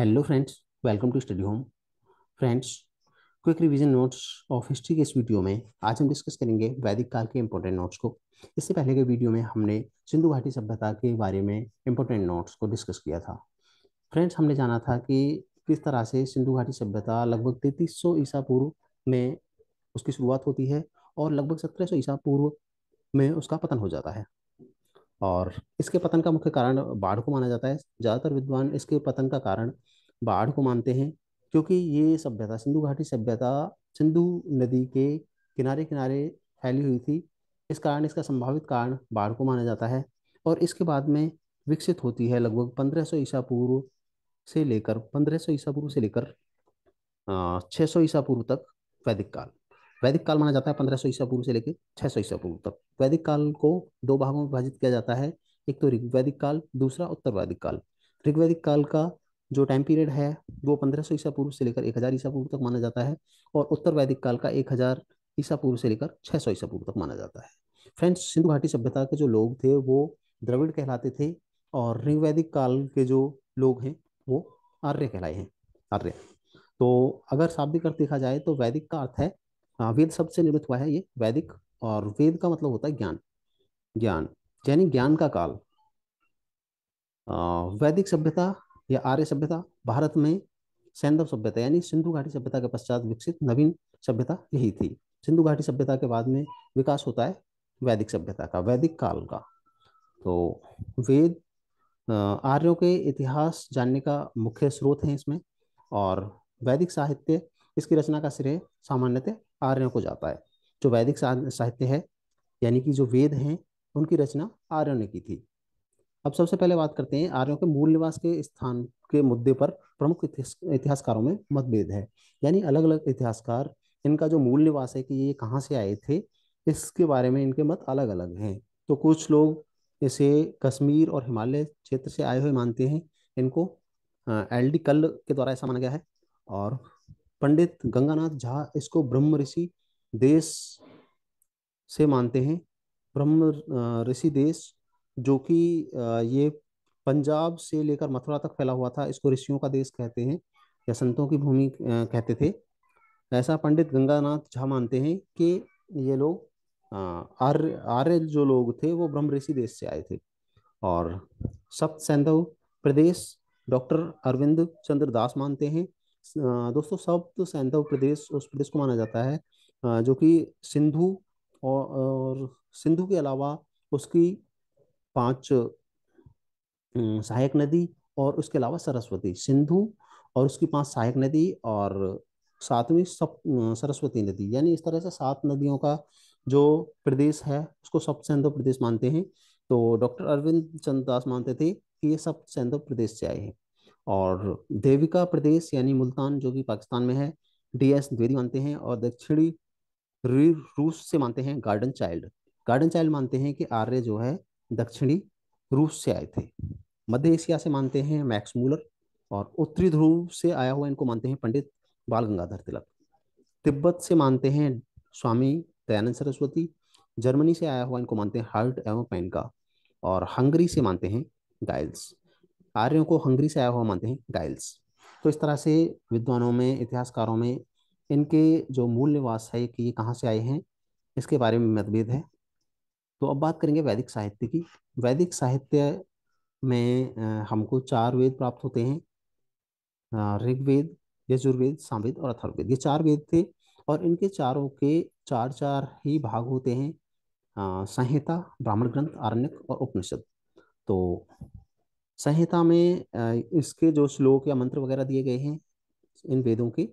hello friends welcome to study home friends quick revision notes of history के इस video में आज हम डिस्कस करेंगे वैदिक काल के इम्पोर्टेंट नोट्स को इससे पहले के वीडियो में हमने सिंधु घाटी सभ्यता के बारे में इम्पोर्टेंट नोट्स को डिस्कस किया था फ्रेंड्स हमने जाना था कि किस तरह से सिंधु घाटी सभ्यता लगभग तैतीस सौ ईसा पूर्व में उसकी शुरुआत होती है और लगभग सत्रह सौ ईसा पूर्व में उसका पतन हो जाता है और इसके पतन का मुख्य कारण बाढ़ को माना जाता है ज़्यादातर विद्वान इसके पतन का कारण बाढ़ को मानते हैं क्योंकि ये सभ्यता सिंधु घाटी सभ्यता सिंधु नदी के किनारे किनारे फैली हुई थी इस कारण इसका संभावित कारण बाढ़ को माना जाता है और इसके बाद में विकसित होती है लगभग 1500 ईसा पूर्व से लेकर 1500 ईसा पूर्व से लेकर 600 ईसा पूर्व तक वैदिक काल वैदिक काल माना जाता है पंद्रह सौ ईसा पूर्व से लेकर छह सौ ईसा पूर्व तक वैदिक काल को दो भागों में विभाजित किया जाता है एक तो ऋग्वैदिक काल दूसरा उत्तर वैदिक काल ऋग्वैदिक काल का जो टाइम पीरियड है वो पंद्रह सौ ईसा पूर्व से लेकर एक हज़ार ईसा पूर्व तक माना जाता है और उत्तर वैदिक काल का एक हज़ार ईसा पूर्व से लेकर छह सौ ईसा पूर्व तक माना जाता है फ्रेंड्स सिंधु घाटी सभ्यता के जो लोग थे वो द्रविड़ कहलाते थे और ऋग्वैदिक काल के जो लोग हैं वो आर्य कहलाए हैं आर्य तो अगर शाब्दिक अर्थ देखा जाए तो वैदिक का अर्थ है हाँ वेद शब्द से निर्मित हुआ है ये वैदिक और वेद का मतलब होता है ज्ञान ज्ञान यानी ज्ञान का काल वैदिक सभ्यता या आर्य सभ्यता भारत में सैंधव सभ्यता यानी सिंधु घाटी सभ्यता के पश्चात विकसित नवीन सभ्यता यही थी सिंधु घाटी सभ्यता के बाद में विकास होता है वैदिक सभ्यता का वैदिक काल का तो वेद आर्यों के इतिहास जानने का मुख्य स्रोत है इसमें और वैदिक साहित्य इसकी रचना का श्रेय सामान्यतः आर्यों को जाता है जो वैदिक साहित्य है यानी कि जो वेद हैं उनकी रचना आर्यों ने की थी अब सबसे पहले बात करते हैं आर्यों के मूल निवास के स्थान के मुद्दे पर प्रमुख इतिहासकारों में मतभेद है यानी अलग अलग इतिहासकार इनका जो मूल निवास है कि ये कहाँ से आए थे इसके बारे में इनके मत अलग अलग हैं तो कुछ लोग इसे कश्मीर और हिमालय क्षेत्र से आए हुए मानते हैं इनको एल डी कल के द्वारा ऐसा माना गया है और पंडित गंगानाथ झा इसको ब्रह्म ऋषि देश से मानते हैं ब्रह्म ऋषि देश जो कि ये पंजाब से लेकर मथुरा तक फैला हुआ था इसको ऋषियों का देश कहते हैं या संतों की भूमि कहते थे ऐसा पंडित गंगानाथ झा मानते हैं कि ये लोग आर्य आर्य जो लोग थे वो ब्रह्म ऋषि देश से आए थे और सप्त सैंधव प्रदेश डॉक्टर अरविंद चंद्र दास मानते हैं दोस्तों शब्द सैंधव प्रदेश उस प्रदेश को माना जाता है जो कि सिंधु और, और सिंधु के अलावा उसकी पांच सहायक नदी और उसके अलावा सरस्वती सिंधु और उसकी पांच सहायक नदी और सातवीं सप सरस्वती नदी यानी इस तरह से सात नदियों का जो प्रदेश है उसको सप्त सैंधव प्रदेश मानते हैं तो डॉक्टर अरविंद चंद दास मानते थे कि ये सब सैंधव प्रदेश से आए हैं और देविका प्रदेश यानी मुल्तान जो कि पाकिस्तान में है डी एस द्विवेदी मानते हैं और दक्षिणी रूस से मानते हैं गार्डन चाइल्ड गार्डन चाइल्ड मानते हैं कि आर्य जो है दक्षिणी रूस से आए थे मध्य एशिया से मानते हैं मैक्स मूलर और उत्तरी ध्रुव से आया हुआ इनको मानते हैं पंडित बाल गंगाधर तिलक तिब्बत से मानते हैं स्वामी दयानंद सरस्वती जर्मनी से आया हुआ इनको मानते हैं हार्ट एवं पैनका और हंगरी से मानते हैं गाइल्स आर्यों को हंगरी से आया हुआ मानते हैं गाइल्स तो इस तरह से विद्वानों में इतिहासकारों में इनके जो मूल निवास है कि ये कहाँ से आए हैं इसके बारे में मतभेद है तो अब बात करेंगे वैदिक साहित्य की वैदिक साहित्य में हमको चार वेद प्राप्त होते हैं ऋग्वेद यजुर्वेद सामवेद और अथर्वेद ये चार वेद थे और इनके चारों के चार चार ही भाग होते हैं संहिता ब्राह्मण ग्रंथ आरण्यक और उपनिषद तो संहिता में इसके जो श्लोक या मंत्र वगैरह दिए गए हैं इन वेदों के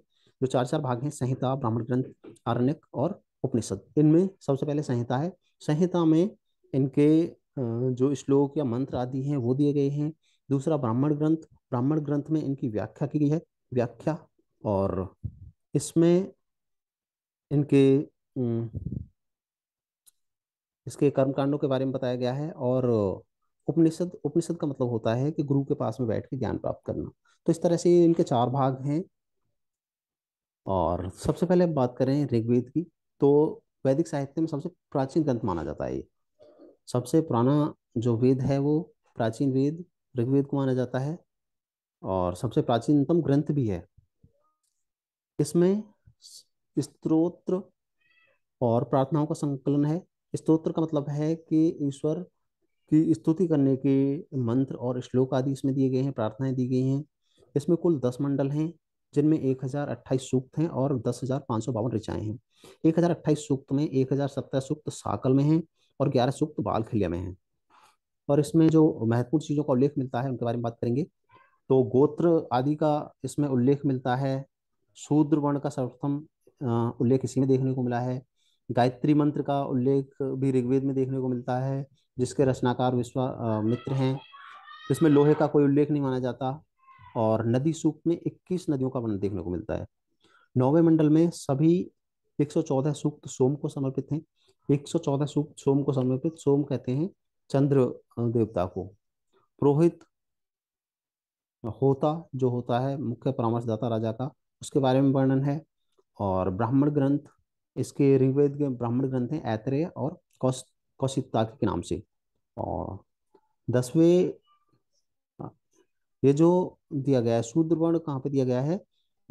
जो चार चार भाग हैं संहिता ब्राह्मण ग्रंथ आरण्यक और उपनिषद इनमें सबसे पहले संहिता है संहिता में इनके जो श्लोक या मंत्र आदि हैं वो दिए गए हैं दूसरा ब्राह्मण ग्रंथ ब्राह्मण ग्रंथ में इनकी व्याख्या की गई है व्याख्या और इसमें इनके इसके कर्मकांडों के बारे में बताया गया है और उपनिषद उपनिषद का मतलब होता है कि गुरु के पास में बैठ के ज्ञान प्राप्त करना तो इस तरह से इनके चार भाग हैं और सबसे पहले हम बात करें ऋग्वेद की तो वैदिक साहित्य में सबसे प्राचीन ग्रंथ माना जाता है ये सबसे पुराना जो वेद है वो प्राचीन वेद ऋग्वेद को माना जाता है और सबसे प्राचीनतम ग्रंथ भी है इसमें स्त्रोत्र और प्रार्थनाओं का संकलन है स्त्रोत्र का मतलब है कि ईश्वर की स्तुति करने के मंत्र और श्लोक आदि इसमें दिए गए हैं प्रार्थनाएं दी गई हैं इसमें कुल दस मंडल हैं जिनमें एक हजार अट्ठाईस सूक्त हैं और दस हजार पाँच सौ बावन ऋचाएं हैं एक हजार अट्ठाईस सूक्त में एक हजार सत्रह सूक्त साकल में हैं और ग्यारह सूक्त बालखिल्या में हैं और इसमें जो महत्वपूर्ण चीज़ों का उल्लेख मिलता है उनके बारे में बात करेंगे तो गोत्र आदि का इसमें उल्लेख मिलता है शूद्र वर्ण का सर्वप्रथम उल्लेख इसी में देखने को मिला है गायत्री मंत्र का उल्लेख भी ऋग्वेद में देखने को मिलता है जिसके रचनाकार विश्वा मित्र हैं इसमें लोहे का कोई उल्लेख नहीं माना जाता और नदी सूक्त में 21 नदियों का वर्णन देखने को मिलता है नौवे मंडल में सभी 114 सूक्त सोम को समर्पित हैं 114 सूक्त सोम को समर्पित सोम कहते हैं चंद्र देवता को पुरोहित होता जो होता है मुख्य परामर्शदाता राजा का उसके बारे में वर्णन है और ब्राह्मण ग्रंथ इसके ऋग्वेद के ब्राह्मण ग्रंथ हैं ऐतरेय और कौश कौशिकताक के नाम से और दसवें ये जो दिया गया है शूद्र वर्ण कहाँ पे दिया गया है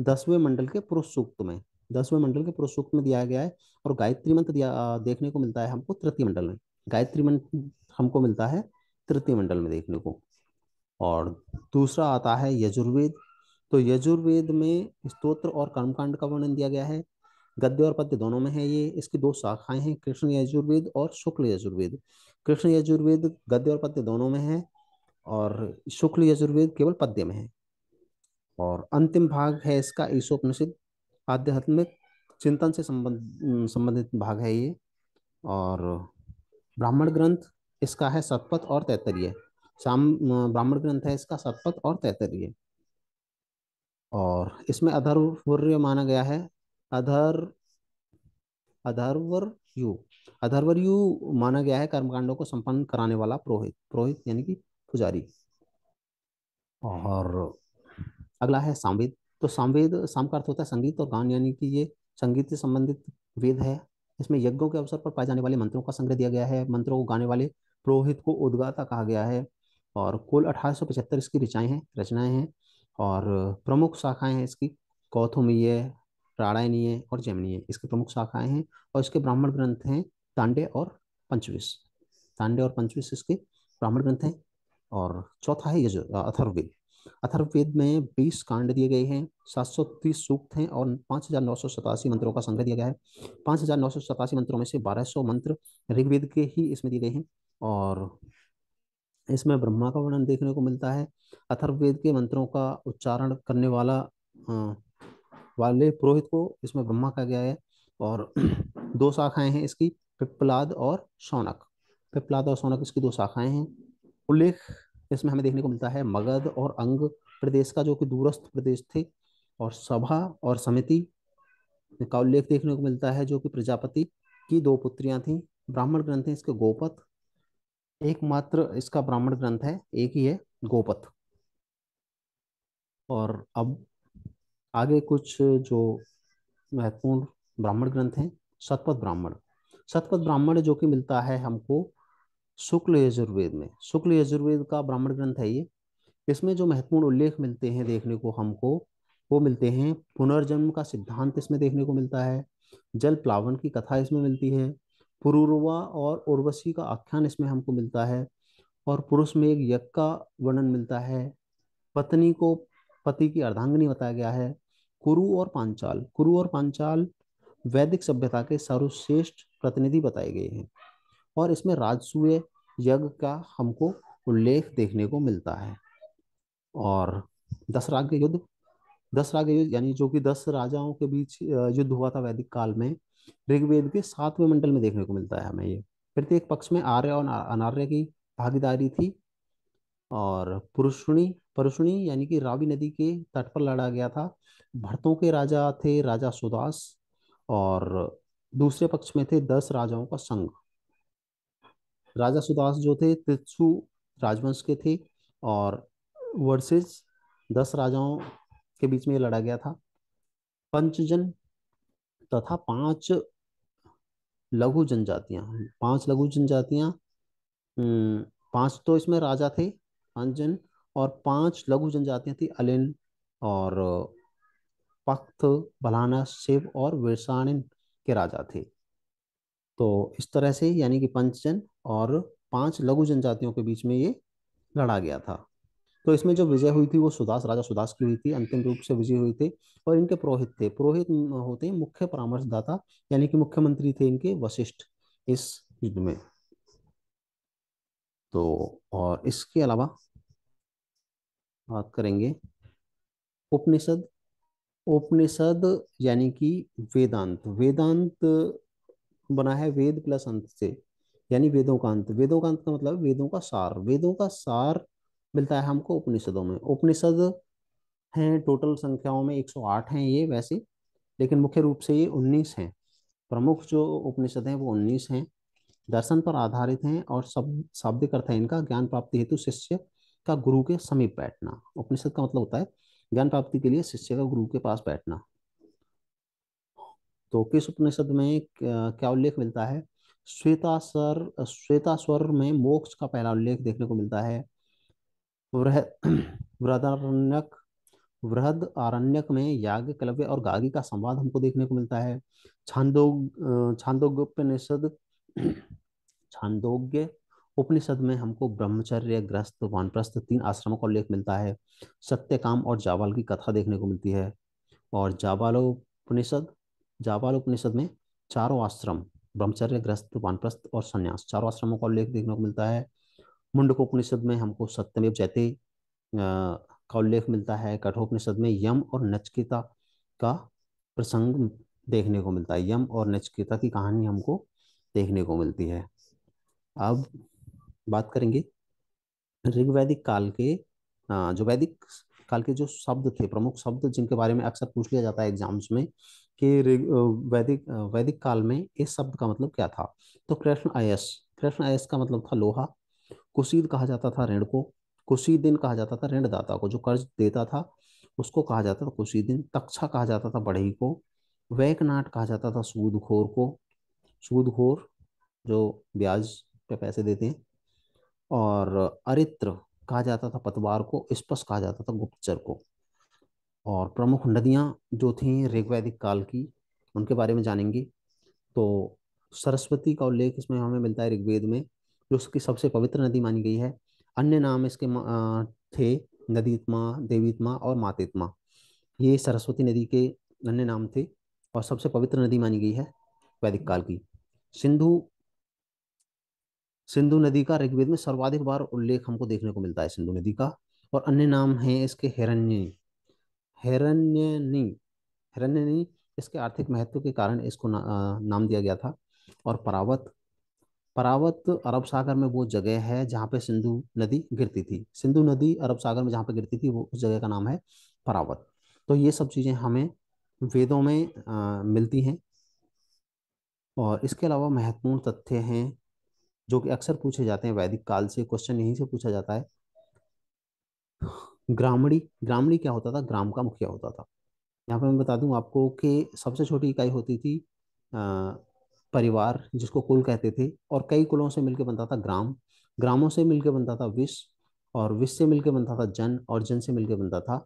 दसवें मंडल के पुरुष सूक्त में दसवें मंडल के पुरुष सूक्त में दिया गया है और गायत्री मंत्र दिया देखने को मिलता है हमको तृतीय मंडल में गायत्री मंत्र हमको मिलता है तृतीय मंडल में देखने को और दूसरा आता है यजुर्वेद तो यजुर्वेद में स्त्रोत्र और कर्मकांड का वर्णन दिया गया है गद्य और पद्य दोनों में है ये इसकी दो शाखाएं हैं कृष्ण यजुर्वेद और शुक्ल यजुर्वेद कृष्ण यजुर्वेद गद्य और पद्य दोनों में है और शुक्ल यजुर्वेद केवल पद्य में है और अंतिम भाग है इसका ईशोपनिषद आध्यात्मिक चिंतन से संबंध संबंधित भाग है ये और ब्राह्मण ग्रंथ इसका है सतपथ और तैतरीय साम ब्राह्मण ग्रंथ है इसका सतपथ और तैतरीय और इसमें अधर्वर्य माना गया है अधर अधर्वर यु अधर्वर यु माना गया है कर्मकांडों को संपन्न कराने वाला पुरोहित पुरोहित यानी कि पुजारी और अगला है सांवेद तो सांवेद साम का अर्थ होता है संगीत और गान यानी कि ये संगीत से संबंधित वेद है इसमें यज्ञों के अवसर पर पाए जाने वाले मंत्रों का संग्रह दिया गया है मंत्रों को गाने वाले पुरोहित को उद्गाता कहा गया है और कुल अठारह इसकी ऋचाएँ हैं रचनाएं हैं और प्रमुख शाखाएं हैं इसकी कौथुमीय राणायनीय और जैमिनीय इसके प्रमुख शाखाएं हैं और इसके ब्राह्मण ग्रंथ हैं तांडे और पंचविश तांडे और पंचविश इसके ब्राह्मण ग्रंथ हैं और चौथा है यजु अथर्वेद अथर्वेद में बीस कांड दिए गए हैं सात सौ तीस सूक्त हैं और पाँच हजार नौ सौ सतासी मंत्रों का संग्रह दिया गया है पाँच हजार नौ सौ सतासी मंत्रों में से बारह सौ मंत्र ऋग्वेद के ही इसमें दिए गए हैं और इसमें ब्रह्मा का वर्णन देखने को मिलता है अथर्वेद के मंत्रों का उच्चारण करने वाला वाले पुरोहित को इसमें ब्रह्मा कहा गया है और दो शाखाएं हैं इसकी पिपलाद और शौनक पिपलाद और शौनक इसकी दो शाखाएं हैं उल्लेख इसमें हमें देखने को मिलता है मगध और अंग प्रदेश का जो कि दूरस्थ प्रदेश थे और सभा और समिति का उल्लेख देखने को मिलता है जो कि प्रजापति की दो पुत्रियां थी ब्राह्मण ग्रंथ है इसके गोपथ एकमात्र इसका ब्राह्मण ग्रंथ है एक ही है गोपथ और अब आगे कुछ जो महत्वपूर्ण ब्राह्मण ग्रंथ हैं सतपथ ब्राह्मण सतपथ ब्राह्मण जो कि मिलता है हमको शुक्ल यजुर्वेद में शुक्ल यजुर्वेद का ब्राह्मण ग्रंथ है ये इसमें जो महत्वपूर्ण उल्लेख मिलते हैं देखने को हमको वो मिलते हैं पुनर्जन्म का सिद्धांत इसमें देखने को मिलता है जल प्लावन की कथा इसमें मिलती है पुरुर्वा और उर्वशी का आख्यान इसमें हमको मिलता है और पुरुष में एक यज्ञ का वर्णन मिलता है पत्नी को पति की अर्धांगिनी बताया गया है कुरु और पांचाल कुरु और पांचाल वैदिक सभ्यता के सर्वश्रेष्ठ प्रतिनिधि बताए गए हैं और इसमें राजसूय यज्ञ का हमको उल्लेख देखने को मिलता है और दस राग युद्ध दस राग युद्ध यानी जो कि दस राजाओं के बीच युद्ध हुआ था वैदिक काल में ऋग्वेद के सातवें मंडल में देखने को मिलता है हमें ये प्रत्येक पक्ष में आर्य और अनार्य की भागीदारी थी और पुरुषणी परुषणी यानी कि रावी नदी के तट पर लड़ा गया था भरतों के राजा थे राजा सुदास और दूसरे पक्ष में थे दस राजाओं का संघ राजा सुदास जो थे तित्सु राजवंश के थे और वर्सेस दस राजाओं के बीच में लड़ा गया था पंचजन तथा पांच लघु जनजातियां पांच लघु जनजातियां हम्म, पांच तो इसमें राजा थे पंचजन और पांच लघु जनजातियां थी अलिन और पख्त बलाना शिव और वैसाणिन के राजा थे तो इस तरह से यानी कि पंचजन और पांच लघु जनजातियों के बीच में ये लड़ा गया था तो इसमें जो विजय हुई थी वो सुदास राजा सुदास की हुई थी अंतिम रूप से विजय हुई थे और इनके पुरोहित थे पुरोहित होते हैं मुख्य परामर्शदाता यानी कि मुख्यमंत्री थे इनके वशिष्ठ इस युद्ध में तो और इसके अलावा बात करेंगे उपनिषद उपनिषद यानी कि वेदांत वेदांत बना है वेद प्लस अंत से यानी वेदों का अंत वेदों का अंत का मतलब वेदों का सार वेदों का सार मिलता है हमको उपनिषदों में उपनिषद हैं टोटल संख्याओं में 108 हैं ये वैसे लेकिन मुख्य रूप से ये 19 हैं प्रमुख जो उपनिषद हैं वो 19 हैं दर्शन पर आधारित हैं और सब शाब्दिक अर्थ है इनका ज्ञान प्राप्ति हेतु शिष्य का गुरु के समीप बैठना उपनिषद का मतलब होता है ज्ञान प्राप्ति के लिए शिष्य का गुरु के पास बैठना तो किस उपनिषद में क्या उल्लेख मिलता है श्वेतासर स्वर में मोक्ष का पहला उल्लेख देखने को मिलता है वृह वृदारण्यक वृहद आरण्यक में याज्ञ कलव्य और गागी का संवाद हमको देखने को मिलता है छांदोग छांदोग्योपनिषद छांदोग्य उपनिषद में हमको ब्रह्मचर्य ग्रस्त वानप्रस्थ तीन आश्रमों का उल्लेख मिलता है सत्यकाम और जावाल की कथा देखने को मिलती है और जावालोपनिषद जावालोपनिषद में चारों आश्रम ब्रह्मचर्य ग्रस्त वानप्रस्थ और संन्यास चारों आश्रमों का उल्लेख देखने को मिलता है मुंडकोपनिषद में हमको सत्यमेव जैते का उल्लेख मिलता है कठोपनिषद में यम और नचकेता का प्रसंग देखने को मिलता है यम और नचकेता की कहानी हमको देखने को मिलती है अब बात करेंगे ऋग्वैदिक काल के हाँ, जो वैदिक काल के जो शब्द थे प्रमुख शब्द जिनके बारे में अक्सर पूछ लिया जाता है एग्जाम्स में कि वैदिक वैदिक काल में इस शब्द का मतलब क्या था तो कृष्ण आयस कृष्ण आयस का मतलब था लोहा कुशीद कहा जाता था ऋण को कुशीदिन कहा जाता था ऋणदाता को जो कर्ज देता था उसको कहा जाता था कुशीदिन तक्षा कहा जाता था बढ़ई को वैकनाट कहा जाता था सूदखोर को सूदखोर जो ब्याज पे पैसे देते हैं और अरित्र कहा जाता था पतवार को स्पर्श कहा जाता था गुप्तचर को और प्रमुख नदियाँ जो थी ऋग्वैदिक काल की उनके बारे में जानेंगे तो सरस्वती का उल्लेख इसमें हमें मिलता है ऋग्वेद में जो उसकी सबसे पवित्र नदी मानी गई है अन्य नाम इसके थे नदीतमा देवीतमा और मातित्मा ये सरस्वती नदी के अन्य नाम थे और सबसे पवित्र नदी मानी गई है वैदिक काल की सिंधु सिंधु नदी का ऋग्वेद में सर्वाधिक बार उल्लेख हमको देखने को मिलता है सिंधु नदी का और अन्य नाम है इसके हिरण्य हिरण्यनी हिरण्यनी इसके आर्थिक महत्व के कारण इसको ना, नाम दिया गया था और परावत परावत अरब सागर में वो जगह है जहाँ पे सिंधु नदी गिरती थी सिंधु नदी अरब सागर में जहाँ पे गिरती थी वो उस जगह का नाम है परावत तो ये सब चीज़ें हमें वेदों में आ, मिलती हैं और इसके अलावा महत्वपूर्ण तथ्य हैं जो कि अक्सर पूछे जाते हैं वैदिक काल से क्वेश्चन यहीं से पूछा जाता है ग्रामणी ग्रामणी क्या होता था ग्राम का मुखिया होता था यहाँ पर मैं बता दूं आपको कि सबसे छोटी इकाई होती थी आ, परिवार जिसको कुल कहते थे और कई कुलों से मिलकर बनता था ग्राम ग्रामों से मिलकर बनता था विश्व और विश्व से मिलकर बनता था जन और जन से मिलकर बनता था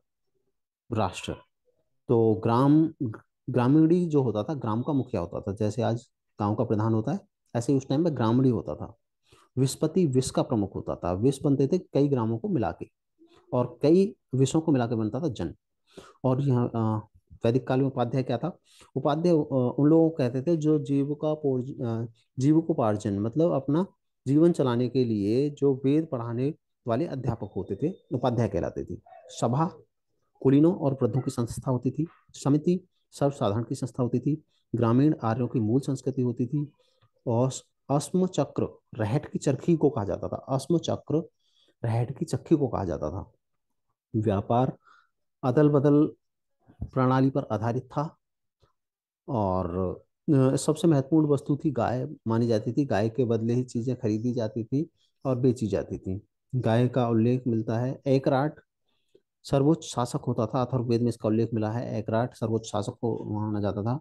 राष्ट्र तो ग्राम ग्रामीणी जो होता था ग्राम का मुखिया होता था जैसे आज गांव का प्रधान होता है ऐसे उस टाइम में ग्रामड़ी होता था विस्पति विष का प्रमुख होता था विष बनते थे कई ग्रामों को मिला के और कई विषों को मिला के बनता था जन और यहाँ वैदिक काल में उपाध्याय क्या था उपाध्याय उन लोगों को कहते थे जो को पार्जन मतलब अपना जीवन चलाने के लिए जो वेद पढ़ाने वाले अध्यापक होते थे उपाध्याय कहलाते थे सभा कुलीनों और वृद्धों की संस्था होती थी समिति सर्वसाधारण की संस्था होती थी ग्रामीण आर्यों की मूल संस्कृति होती थी और अस्म चक्र रहट की चरखी को कहा जाता था अस्म चक्र रहट की चक्की को कहा जाता था व्यापार अदल बदल प्रणाली पर आधारित था और सबसे महत्वपूर्ण वस्तु थी गाय मानी जाती थी गाय के बदले ही चीज़ें खरीदी जाती थी और बेची जाती थी गाय का उल्लेख मिलता है एकराट सर्वोच्च शासक होता था अथर्ववेद में इसका उल्लेख मिला है एकराट सर्वोच्च शासक को माना जाता था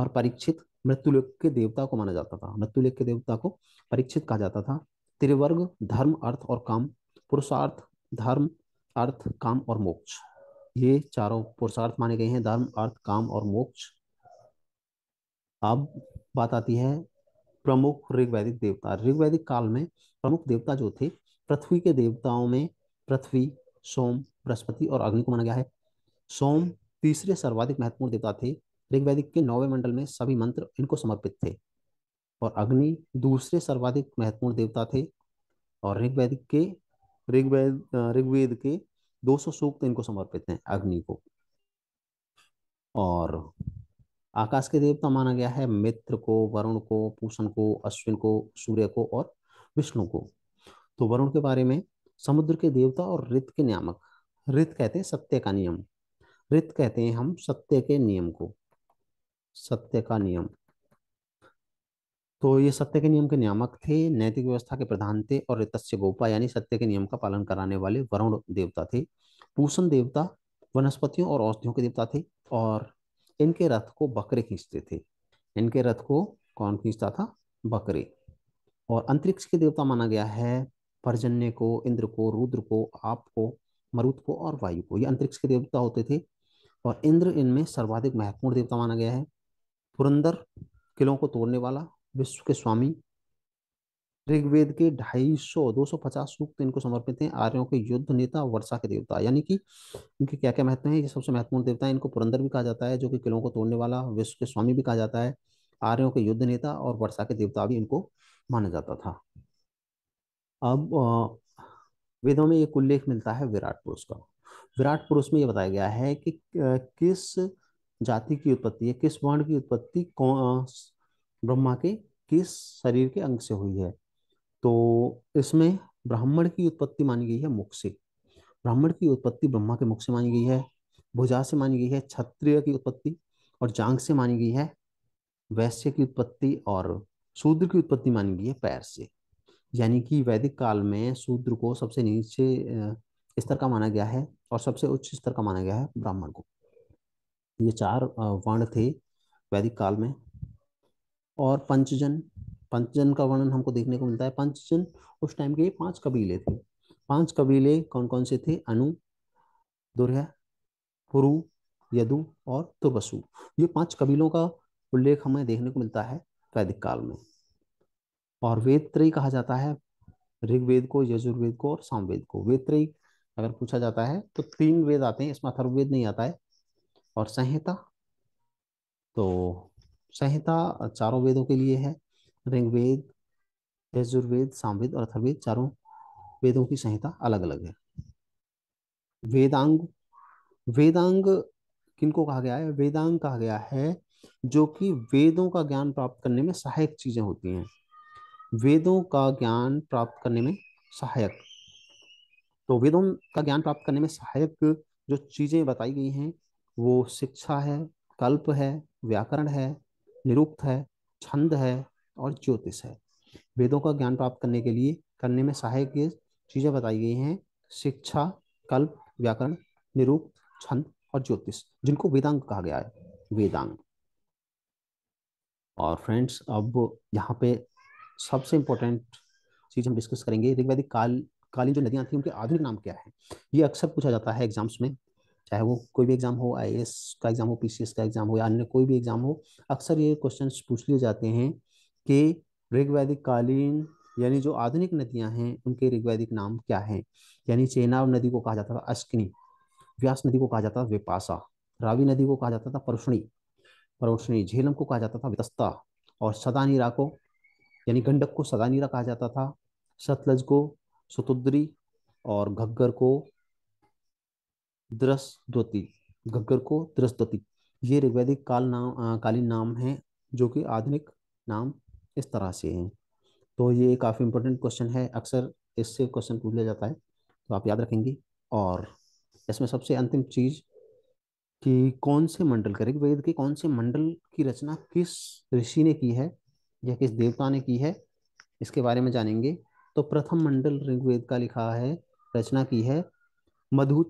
और परीक्षित मृत्युलोक के देवता को माना जाता था मृत्युलोक के देवता को परीक्षित कहा जाता था त्रिवर्ग धर्म अर्थ और काम पुरुषार्थ धर्म अर्थ काम और मोक्ष ये चारों पुरुषार्थ माने गए हैं धर्म अर्थ काम और मोक्ष अब बात आती है प्रमुख ऋग्वैदिक देवता ऋग्वैदिक काल में प्रमुख देवता जो थे पृथ्वी के देवताओं में पृथ्वी सोम बृहस्पति और अग्नि को माना गया है सोम तीसरे सर्वाधिक महत्वपूर्ण देवता थे ऋग्वैदिक के नौवे मंडल में सभी मंत्र इनको समर्पित थे और अग्नि दूसरे सर्वाधिक महत्वपूर्ण देवता थे और ऋग्वैदिक के ऋग्वेद ऋग्वेद के 200 सूक्त इनको समर्पित हैं अग्नि को और आकाश के देवता माना गया है मित्र को वरुण को पूषण को अश्विन को सूर्य को और विष्णु को तो वरुण के बारे में समुद्र के देवता और ऋत के नियामक ऋत कहते हैं सत्य का नियम ऋत कहते हैं हम सत्य के नियम को सत्य का नियम तो ये सत्य के नियम के नियामक थे नैतिक व्यवस्था के प्रधान थे और रितस्य गोपा यानी सत्य के नियम का पालन कराने वाले वरुण देवता थे पूषण देवता वनस्पतियों और औषधियों के देवता थे और इनके रथ को बकरे खींचते थे इनके रथ को कौन खींचता था बकरे और अंतरिक्ष के देवता माना गया है पर्जन्य को इंद्र को रुद्र को आप को मरुत को और वायु को ये अंतरिक्ष के देवता होते थे और इंद्र इनमें सर्वाधिक महत्वपूर्ण देवता माना गया है पुरंदर किलों को तोड़ने वाला विश्व के स्वामी ऋग्वेद के 250 250 सूक्त इनको समर्पित हैं आर्यों के युद्ध नेता वर्षा के देवता यानी कि इनके क्या क्या महत्व हैं ये सबसे महत्वपूर्ण देवता है इनको पुरंदर भी कहा जाता है जो कि किलों को तोड़ने वाला विश्व के स्वामी भी कहा जाता है आर्यों के युद्ध नेता और वर्षा के देवता भी इनको माना जाता था अब वेदों में एक उल्लेख मिलता है विराट पुरुष का विराट पुरुष में यह बताया गया है कि किस जाति की उत्पत्ति है किस वर्ण की उत्पत्ति ब्रह्मा के किस शरीर के अंग से हुई है तो इसमें ब्राह्मण की उत्पत्ति मानी गई है मुख से ब्राह्मण की उत्पत्ति ब्रह्मा के मुख से मानी गई है भुजा से मानी गई है क्षत्रिय की उत्पत्ति और जांग से मानी गई है वैश्य की उत्पत्ति और शूद्र की उत्पत्ति मानी गई है पैर से यानी कि वैदिक काल में शूद्र को सबसे नीचे स्तर का माना गया है और सबसे उच्च स्तर का माना गया है ब्राह्मण को ये चार वर्ण थे वैदिक काल में और पंचजन पंचजन का वर्णन हमको देखने को मिलता है पंचजन उस टाइम के पांच कबीले थे पांच कबीले कौन कौन से थे अनु दुर्या पुरु यदु और तुर्वसु ये पांच कबीलों का उल्लेख हमें देखने को मिलता है वैदिक काल में और वेद कहा जाता है ऋग्वेद को यजुर्वेद को और सामवेद को वेद अगर पूछा जाता है तो तीन वेद आते हैं इसमें अथर्ववेद नहीं आता है और संहिता तो संहिता चारों वेदों के लिए है ऋग्वेद यजुर्वेद सामवेद और अथर्वेद चारों वेदों की संहिता अलग अलग है वेदांग वेदांग किनको कहा गया है वेदांग कहा गया है जो कि वेदों का ज्ञान प्राप्त करने में सहायक चीजें होती हैं वेदों का ज्ञान प्राप्त करने में सहायक तो वेदों का ज्ञान प्राप्त करने में सहायक जो चीजें बताई गई हैं वो शिक्षा है कल्प है व्याकरण है निरुक्त है छंद है और ज्योतिष है वेदों का ज्ञान प्राप्त करने के लिए करने में सहायक चीज़ें बताई गई हैं शिक्षा कल्प व्याकरण निरुक्त छंद और ज्योतिष जिनको वेदांग कहा गया है वेदांग और फ्रेंड्स अब यहाँ पे सबसे इम्पोर्टेंट चीज़ हम डिस्कस करेंगे ऋग्वैदिक काल कालीन जो नदियां थी उनके आधुनिक नाम क्या है ये अक्सर पूछा जाता है एग्जाम्स में चाहे वो कोई भी एग्ज़ाम हो आई का एग्ज़ाम हो पी का एग्ज़ाम हो या अन्य कोई भी एग्ज़ाम हो अक्सर ये क्वेश्चन पूछ लिए जाते हैं कि ऋग्वैदिक कालीन यानी जो आधुनिक नदियां हैं उनके ऋग्वैदिक नाम क्या हैं यानी चेनाब नदी को कहा जाता था अश्किनी व्यास नदी को कहा जाता था विपासा रावी नदी को कहा जाता था परोशनी परोशनी झेलम को कहा जाता था वितस्ता और सदानीरा को यानी गंडक को सदानीरा कहा जाता था सतलज को सुतुद्री और घग्गर को द्रस्वती घग्गर को द्रस्वती ये ऋग्वैदिक काल नाम कालीन नाम है जो कि आधुनिक नाम इस तरह से हैं तो ये काफ़ी इंपॉर्टेंट क्वेश्चन है अक्सर इससे क्वेश्चन पूछ लिया जाता है तो आप याद रखेंगे और इसमें सबसे अंतिम चीज़ कि कौन से मंडल का ऋग्वेद के कौन से मंडल की रचना किस ऋषि ने की है या किस देवता ने की है इसके बारे में जानेंगे तो प्रथम मंडल ऋग्वेद का लिखा है रचना की है मधु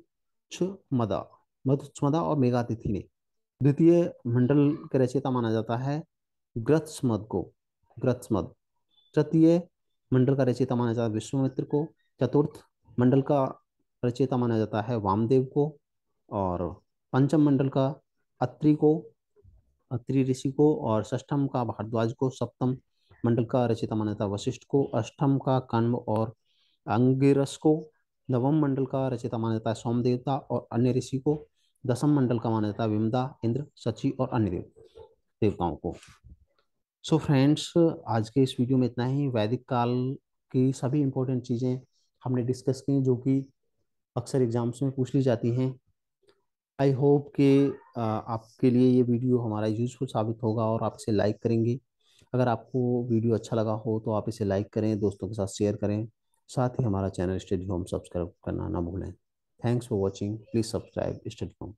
मदा मधुच्छमदा और मेघातिथि ने द्वितीय मंडल के रचयिता माना जाता है ग्रत्समद को ग्रत्समद तृतीय मंडल का रचयिता माना जाता है विश्वमित्र को चतुर्थ मंडल का रचयिता माना जाता है वामदेव को और पंचम मंडल का अत्रि को अत्रि ऋषि को और षष्ठम का भारद्वाज को सप्तम मंडल का रचयिता माना जाता है वशिष्ठ को अष्टम का कण्व और अंगिरस को नवम मंडल का रचयिता माना जाता है सोम देवता और अन्य ऋषि को दसम मंडल का माना जाता है विमदा इंद्र सची और अन्य देव देवताओं को सो so फ्रेंड्स आज के इस वीडियो में इतना ही वैदिक काल की सभी इंपॉर्टेंट चीज़ें हमने डिस्कस की जो कि अक्सर एग्जाम्स में पूछ ली जाती हैं आई होप कि आपके लिए ये वीडियो हमारा यूज़फुल साबित होगा और आप इसे लाइक करेंगे अगर आपको वीडियो अच्छा लगा हो तो आप इसे लाइक करें दोस्तों के साथ शेयर करें साथ ही हमारा चैनल स्टडी होम सब्सक्राइब करना ना भूलें thanks for watching please subscribe study home